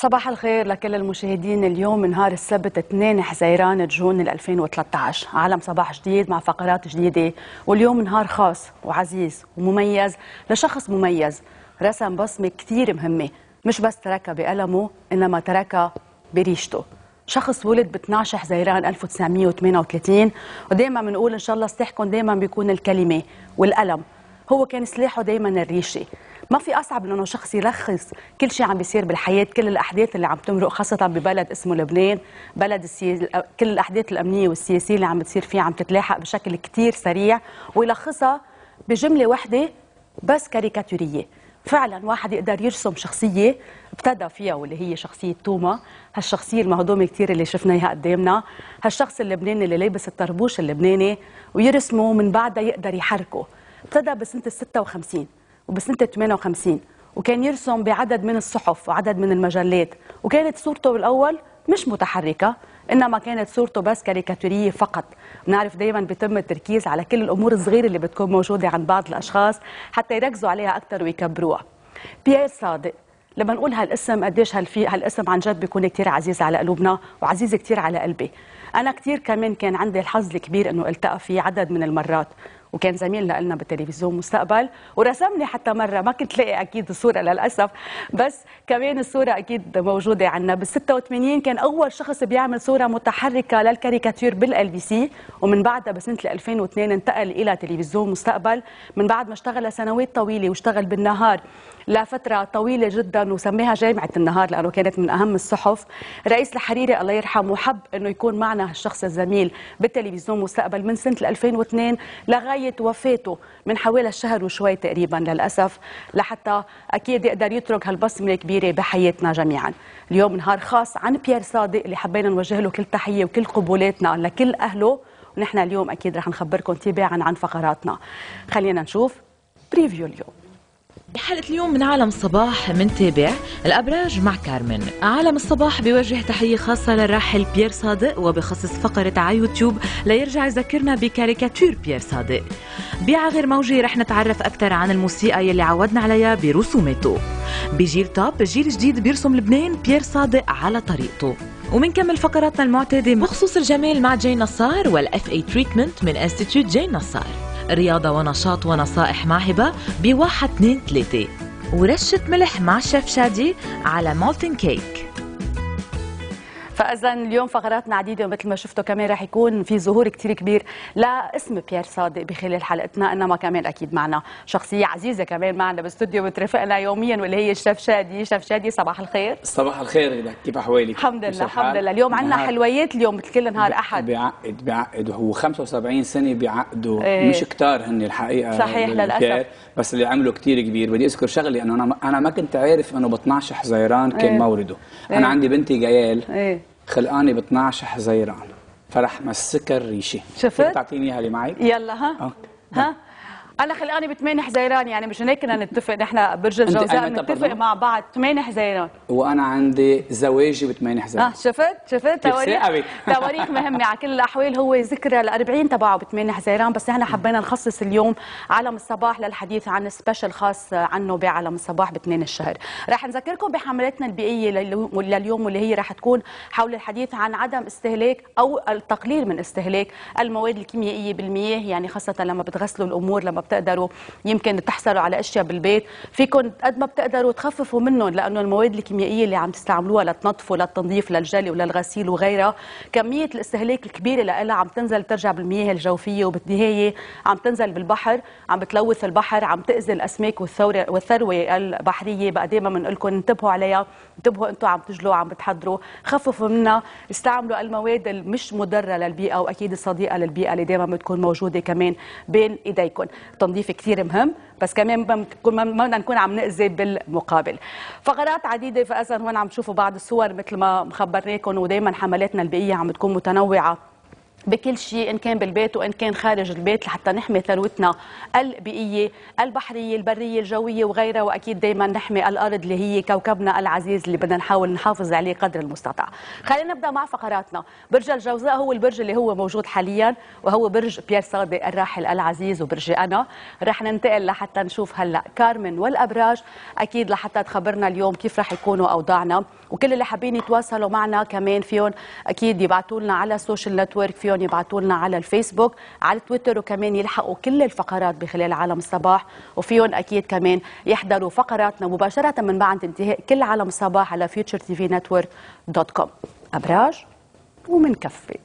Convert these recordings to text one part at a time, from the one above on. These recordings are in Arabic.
صباح الخير لكل المشاهدين اليوم نهار السبت 2 حزيران جون 2013 عالم صباح جديد مع فقرات جديدة واليوم نهار خاص وعزيز ومميز لشخص مميز رسم بصمة كثير مهمة مش بس تركها بقلمه إنما تركها بريشته شخص ولد ب 12 حزيران 1938 ودائما بنقول إن شاء الله سلاحكم دائما بيكون الكلمة والقلم هو كان سلاحه دائما الريشه ما في اصعب من انه شخص يلخص كل شيء عم بيصير بالحياه كل الاحداث اللي عم تمرق خاصه ببلد اسمه لبنان بلد السياس... كل الاحداث الامنيه والسياسيه اللي عم بتصير فيه عم تتلاحق بشكل كثير سريع ويلخصها بجمله واحده بس كاريكاتوريه فعلا واحد يقدر يرسم شخصيه ابتدى فيها واللي هي شخصيه توما هالشخصيه المهضومه كثير اللي شفناها قدامنا هالشخص اللبناني اللي لابس الطربوش اللبناني ويرسمه من بعدها يقدر يحركه ابتدى بسنه ال 56 وبسنه 58 وكان يرسم بعدد من الصحف وعدد من المجلات وكانت صورته بالاول مش متحركه انما كانت صورته بس كاريكاتوريه فقط بنعرف دائما بيتم التركيز على كل الامور الصغيره اللي بتكون موجوده عند بعض الاشخاص حتى يركزوا عليها اكثر ويكبروها بيير صادق لما نقول هالاسم قديش هالفي هالاسم عن جد بيكون كثير عزيز على قلوبنا وعزيز كثير على قلبي انا كثير كمان كان عندي الحظ الكبير انه التقى فيه عدد من المرات وكان زميل لنا بالتلفزيون مستقبل ورسم لي حتى مره ما كنت لاقي اكيد الصوره للاسف بس كمان الصوره اكيد موجوده عندنا بال 86 كان اول شخص بيعمل صوره متحركه للكاريكاتير بالال بي سي ومن بعدها بسنه 2002 انتقل الى تلفزيون مستقبل من بعد ما اشتغل لسنوات طويله واشتغل بالنهار لفتره طويله جدا وسميها جامعه النهار لانه كانت من اهم الصحف رئيس الحريري الله يرحمه حب انه يكون معنا هالشخص الزميل بالتلفزيون مستقبل من سنه 2002 لغايه بدايه وفاته من حوالي شهر وشوي تقريبا للأسف لحتى أكيد يقدر يترك هالبصمة الكبيرة بحياتنا جميعا اليوم نهار خاص عن بيير صادق اللي حبينا نوجه له كل تحية وكل قبولاتنا لكل أهله ونحن اليوم أكيد رح نخبركم تباعا عن فقراتنا خلينا نشوف بريفيو اليوم بحلقة اليوم من عالم الصباح منتابع الأبراج مع كارمن عالم الصباح بيوجه تحية خاصة للراحل بيير صادق وبخصص فقرة على يوتيوب ليرجع يذكرنا بكاريكاتير بيير صادق بعغر موجي رح نتعرف أكثر عن الموسيقى يلي عودنا عليها برسوماته بجيل توب جيل جديد بيرسم لبنان بيير صادق على طريقته ومنكمل فقراتنا المعتادة بخصوص الجمال مع جين نصار والاف اي تريتمنت من انستيتيوت جين نصار رياضة ونشاط ونصائح مع هبة بواحد 2 3 ورشة ملح مع الشيف شادي على مولتن كيك فاذا اليوم فقراتنا عديده ومثل ما شفتوا كمان رح يكون في ظهور كثير كبير لاسم بيير صادق بخلال حلقتنا انما كمان اكيد معنا شخصيه عزيزه كمان معنا بالاستوديو بترافقنا يوميا واللي هي الشيف شادي شيف شادي صباح الخير صباح الخير لك كيف احوالك الحمد لله الحمد لله اليوم عندنا حلويات اليوم مثل كل نهار احد بيعقد بيعقد هو 75 سنه بيعقدوا ايه مش كتار هن الحقيقه صحيح للاسف بس اللي عمله كثير كبير بدي اذكر شغله انه انا ما كنت عارف انه ب 12 حزيران كان ايه مولده انا ايه عندي بنتي جيال ايه خلقاني ب 12 حزيران فرح مسكها الريشه شفت؟ بتعطيني اياها اللي معي؟ يلا ها أوكي. ها نعم. انا خلقانه ب 8 حزيران يعني مش هيك بدنا نتفق نحن برج الجوزاء نتفق مع بعض 8 حزيران وانا عندي زواجي ب 8 حزيران اه شفت شفت تواريخ تواريخ مهمه على كل الاحوال هو ذكرى ال 40 تبعه ب 8 حزيران بس نحن حبينا نخصص اليوم عالم الصباح للحديث عن سبيشل خاص عنه بعالم الصباح ب 2 الشهر رح نذكركم بحملتنا البيئيه لليوم واللي هي رح تكون حول الحديث عن عدم استهلاك او التقليل من استهلاك المواد الكيميائيه بالمياه يعني خاصه لما بتغسلوا الامور لما بتقدروا يمكن تحصلوا على اشياء بالبيت فيكم قد ما بتقدروا تخففوا منهم لانه المواد الكيميائيه اللي عم تستعملوها لتنظفوا للتنظيف للجلي وللغسيل وغيرها كميه الاستهلاك الكبيره لها عم تنزل ترجع بالمياه الجوفيه وبالنهايه عم تنزل بالبحر عم بتلوث البحر عم تاذي الاسماك والثروه البحريه بقى دائما بنقول لكم انتبهوا عليها انتبهوا انتم عم تجلوا عم بتحضروا خففوا منها استعملوا المواد المش مضره للبيئه واكيد الصديقه للبيئه اللي دائما بتكون موجوده كمان بين ايديكم التنظيف كثير مهم بس كمان ما بدنا نكون عم نأذي بالمقابل فقرات عديده فاذا هون عم تشوفوا بعض الصور مثل ما مخبرناكم ودائما حملاتنا البيئيه عم تكون متنوعه بكل شيء إن كان بالبيت وإن كان خارج البيت لحتى نحمي ثروتنا البيئية البحرية البرية الجوية وغيرها وأكيد دايما نحمي الأرض اللي هي كوكبنا العزيز اللي بدنا نحاول نحافظ عليه قدر المستطاع خلينا نبدأ مع فقراتنا برج الجوزاء هو البرج اللي هو موجود حاليا وهو برج بيير صادق الراحل العزيز وبرجي أنا رح ننتقل لحتى نشوف هلأ كارمن والأبراج أكيد لحتى تخبرنا اليوم كيف رح يكونوا أوضاعنا وكل اللي حابين يتواصلوا معنا كمان فيهم أكيد يبعثوا لنا على السوشيال نتورك فيهم فيهم يبعثوا لنا على الفيسبوك على تويتر وكمان يلحقوا كل الفقرات بخلال عالم الصباح وفيهم اكيد كمان يحضروا فقراتنا مباشره من بعد انتهاء كل عالم الصباح على فيوتشر تي في نتورك دوت كوم ابراج ومنكفي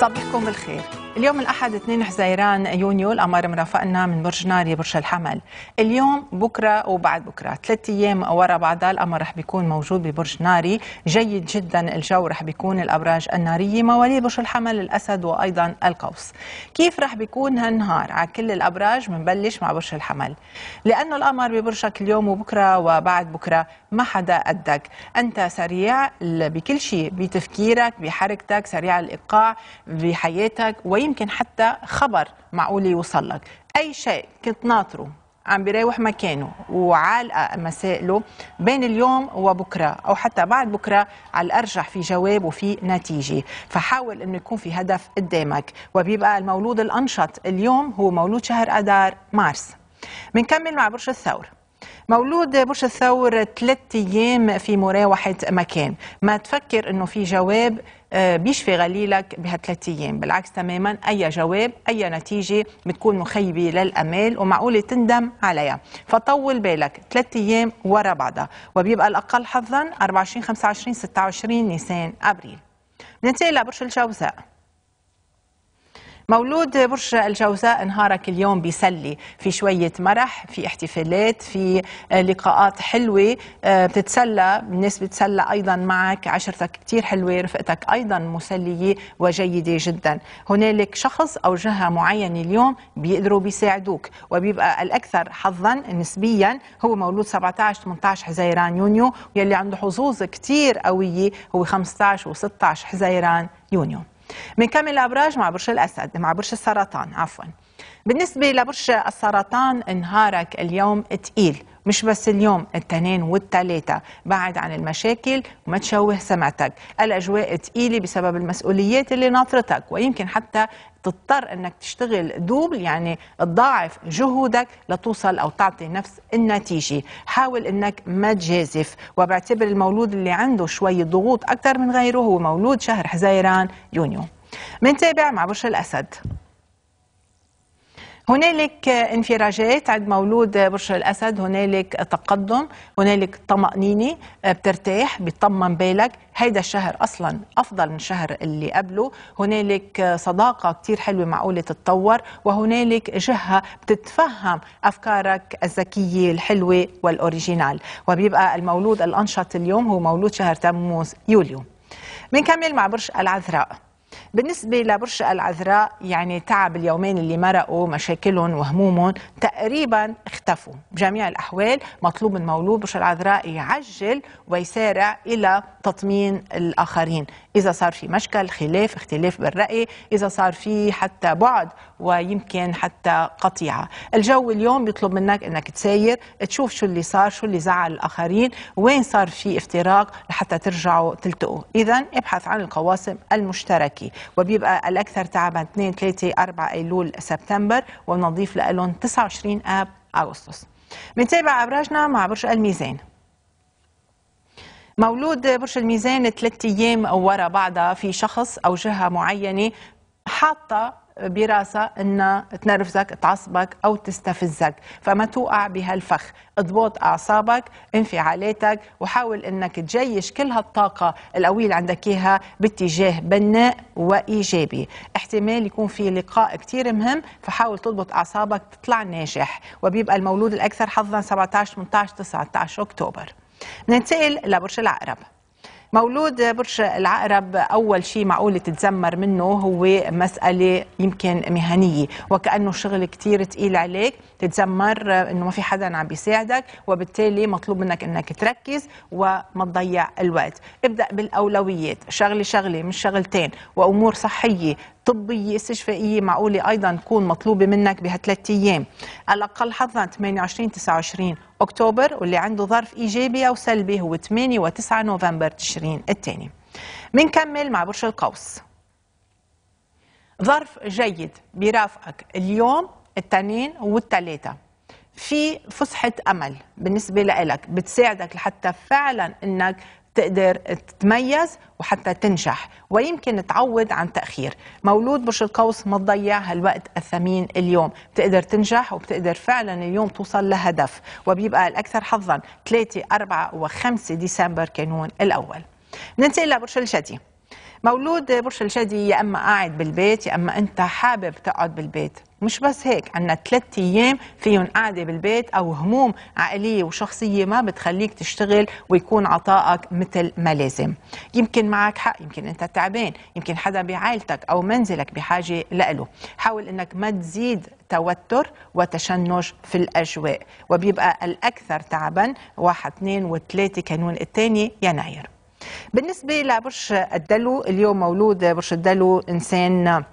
صباحكم الخير اليوم الأحد 2 حزيران يونيو القمر مرافقنا من برج ناري برج الحمل اليوم بكرة وبعد بكرة ثلاث أيام ورا بعضها القمر رح بيكون موجود ببرج ناري جيد جدا الجو رح بيكون الأبراج النارية مواليد برج الحمل الأسد وأيضا القوس كيف رح بيكون هالنهار على كل الأبراج بنبلش مع برج الحمل لأنه القمر ببرجك اليوم وبكرة وبعد بكرة ما حدا قدك أنت سريع بكل شيء بتفكيرك بحركتك سريع الإيقاع بحياتك ويمكن حتى خبر معقول يوصل لك اي شيء كنت ناطره عم بيراوح مكانه وعالقه مسائله بين اليوم وبكره او حتى بعد بكره على الارجح في جواب وفي نتيجه، فحاول انه يكون في هدف قدامك وبيبقى المولود الانشط اليوم هو مولود شهر اذار مارس. بنكمل مع برج الثور. مولود برج الثور ثلاثة ايام في مراوحه مكان ما تفكر انه في جواب آه، بيشفي غليلك بهالثلاث ايام بالعكس تماما اي جواب اي نتيجه بتكون مخيبه للامال ومعقوله تندم عليها فطول بالك ثلاث ايام ورا بعضها وبيبقى الاقل حظا 24 25 26 نيسان ابريل بننتقل لبرج الجوزاء مولود برج الجوزاء نهارك اليوم بيسلي في شوية مرح في احتفالات في لقاءات حلوة آه، بتتسلى الناس بتتسلى أيضا معك عشرتك كتير حلوة رفقتك أيضا مسلية وجيدة جدا هنالك شخص أو جهة معينة اليوم بيقدروا بيساعدوك وبيبقى الأكثر حظا نسبيا هو مولود 17 18 حزيران يونيو يلي عنده حظوظ كتير قوية هو 15 و16 حزيران يونيو بنكمل الابراج مع برج الاسد مع برج السرطان عفوا بالنسبة لبرج السرطان نهارك اليوم تقيل مش بس اليوم التنين والتلاتة بعد عن المشاكل وما تشوه سمعتك الأجواء تقيلة بسبب المسؤوليات اللي ناطرتك ويمكن حتى تضطر أنك تشتغل دوبل يعني تضاعف جهودك لتوصل أو تعطي نفس النتيجة حاول أنك ما تجازف وبعتبر المولود اللي عنده شوية ضغوط أكثر من غيره هو مولود شهر حزيران يونيو منتابع مع برج الأسد هنالك انفراجات عند مولود برج الاسد هنالك تقدم هنالك طمانينه بترتاح بيطمن بالك هيدا الشهر اصلا افضل من الشهر اللي قبله هنالك صداقه كثير حلوه معقوله تتطور وهنالك جهه بتتفهم افكارك الذكيه الحلوه والاوريجينال وبيبقى المولود الانشط اليوم هو مولود شهر تموز يوليو بنكمل مع برج العذراء بالنسبة لبرج العذراء يعني تعب اليومين اللي مرقوا مشاكلهم وهمومهم تقريبا اختفوا بجميع الأحوال مطلوب من مولود برج العذراء يعجل ويسارع إلى تطمين الآخرين إذا صار في مشكل خلاف اختلاف بالرأي إذا صار في حتى بعد ويمكن حتى قطيعة الجو اليوم بيطلب منك أنك تساير تشوف شو اللي صار شو اللي زعل الآخرين وين صار في افتراق لحتى ترجعوا تلتقوا إذا ابحث عن القواسم المشتركة شتوي وبيبقى الاكثر تعبا 2 3 4 ايلول سبتمبر ونضيف لهم 29 اب اغسطس بنتابع ابراجنا مع برج الميزان مولود برج الميزان ثلاث أيام ورا بعضها في شخص أو جهة معينة حاطة براسة أن تنرفزك تعصبك أو تستفزك فما توقع بهالفخ اضبط أعصابك انفعالاتك وحاول أنك تجيش كل هالطاقة القوية اللي عندك إياها باتجاه بناء وإيجابي احتمال يكون في لقاء كتير مهم فحاول تضبط أعصابك تطلع ناجح وبيبقى المولود الأكثر حظا 17 18 19 أكتوبر ننتقل لبرج العقرب مولود برج العقرب أول شيء معقول تتذمر منه هو مسألة يمكن مهنية وكأنه شغل كتير تقيل عليك تتذمر آه، انه ما في حدا عم بيساعدك وبالتالي مطلوب منك انك تركز وما تضيع الوقت ابدا بالاولويات شغله شغله مش شغلتين وامور صحيه طبية استشفائية معقولة أيضا تكون مطلوبة منك بهالثلاث أيام على الأقل حظا 28 29 أكتوبر واللي عنده ظرف إيجابي أو سلبي هو 8 و9 نوفمبر تشرين الثاني بنكمل مع برج القوس ظرف جيد برافقك اليوم التانيين والتلاتة في فسحة أمل بالنسبة لإلك بتساعدك لحتى فعلا إنك تقدر تتميز وحتى تنجح ويمكن تعوض عن تأخير مولود برج القوس ما تضيع هالوقت الثمين اليوم بتقدر تنجح وبتقدر فعلا اليوم توصل لهدف وبيبقى الأكثر حظا 3 4 و5 ديسمبر كانون الأول ننتقل لبرج الجدي مولود برج الجدي يا اما قاعد بالبيت يا اما انت حابب تقعد بالبيت مش بس هيك عندنا ثلاث ايام فيهم قاعده بالبيت او هموم عائليه وشخصيه ما بتخليك تشتغل ويكون عطائك مثل ما لازم يمكن معك حق يمكن انت تعبان يمكن حدا بعائلتك او منزلك بحاجه لإله حاول انك ما تزيد توتر وتشنج في الاجواء وبيبقى الاكثر تعبا 1 2 و3 كانون الثاني يناير بالنسبة لبرج الدلو اليوم مولود برج الدلو إنسان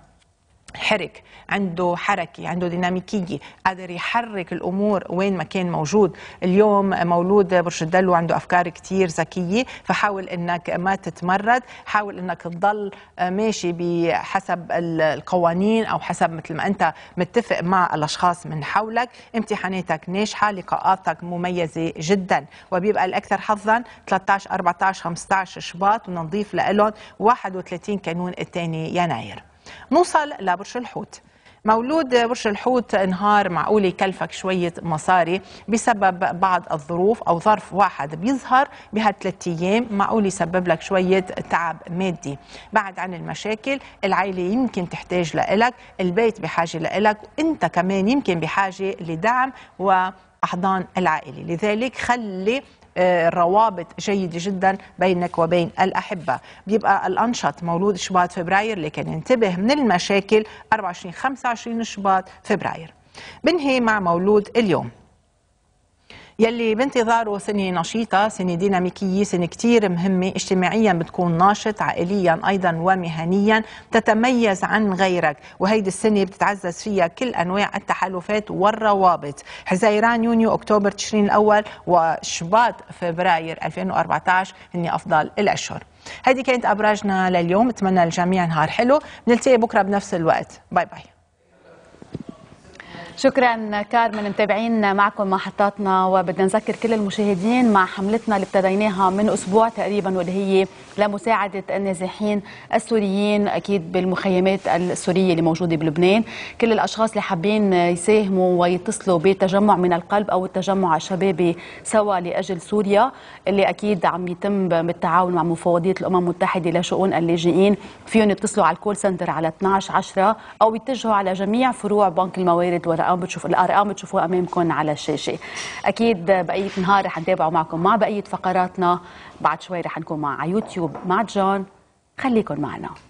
حرك عنده حركة عنده ديناميكية قادر يحرك الأمور وين ما كان موجود اليوم مولود برج الدلو عنده أفكار كتير ذكية فحاول أنك ما تتمرد حاول أنك تضل ماشي بحسب القوانين أو حسب مثل ما أنت متفق مع الأشخاص من حولك امتحاناتك ناجحة لقاءاتك مميزة جدا وبيبقى الأكثر حظا 13 14 15 شباط ونضيف لهم 31 كانون الثاني يناير نوصل لبرج الحوت مولود برج الحوت نهار معقول يكلفك شوية مصاري بسبب بعض الظروف أو ظرف واحد بيظهر بهالثلاث أيام معقول يسبب لك شوية تعب مادي بعد عن المشاكل العائلة يمكن تحتاج لإلك البيت بحاجة لإلك وإنت كمان يمكن بحاجة لدعم و أحضان العائلة لذلك خلي آه، روابط جيدة جدا بينك وبين الأحبة بيبقى الأنشط مولود شباط فبراير لكن انتبه من المشاكل 24-25 شباط فبراير بنهي مع مولود اليوم يلي بانتظاره سنه نشيطه سنه ديناميكيه سنه كتير مهمه اجتماعيا بتكون ناشط عائليا ايضا ومهنيا تتميز عن غيرك وهيدي السنه بتتعزز فيها كل انواع التحالفات والروابط حزيران يونيو اكتوبر تشرين الاول وشباط فبراير 2014 هن افضل الاشهر هذه كانت ابراجنا لليوم بتمنى الجميع نهار حلو بنلتقي بكره بنفس الوقت باي باي شكرا كارمن متابعين معكم محطاتنا وبدنا نذكر كل المشاهدين مع حملتنا اللي ابتديناها من اسبوع تقريبا واللي هي لمساعده النازحين السوريين اكيد بالمخيمات السوريه اللي موجوده بلبنان كل الاشخاص اللي حابين يساهموا ويتصلوا بتجمع من القلب او التجمع الشبابي سوا لاجل سوريا اللي اكيد عم يتم بالتعاون مع مفوضيه الامم المتحده لشؤون اللاجئين فيهم يتصلوا على الكول سنتر على 12 10 او يتجهوا على جميع فروع بنك الموارد وراء الارقام بتشوف الارقام بتشوفوها امامكم على الشاشه اكيد بقيه نهار رح نتابعوا معكم مع بقيه فقراتنا بعد شوي رح نكون مع يوتيوب مع جون خليكم معنا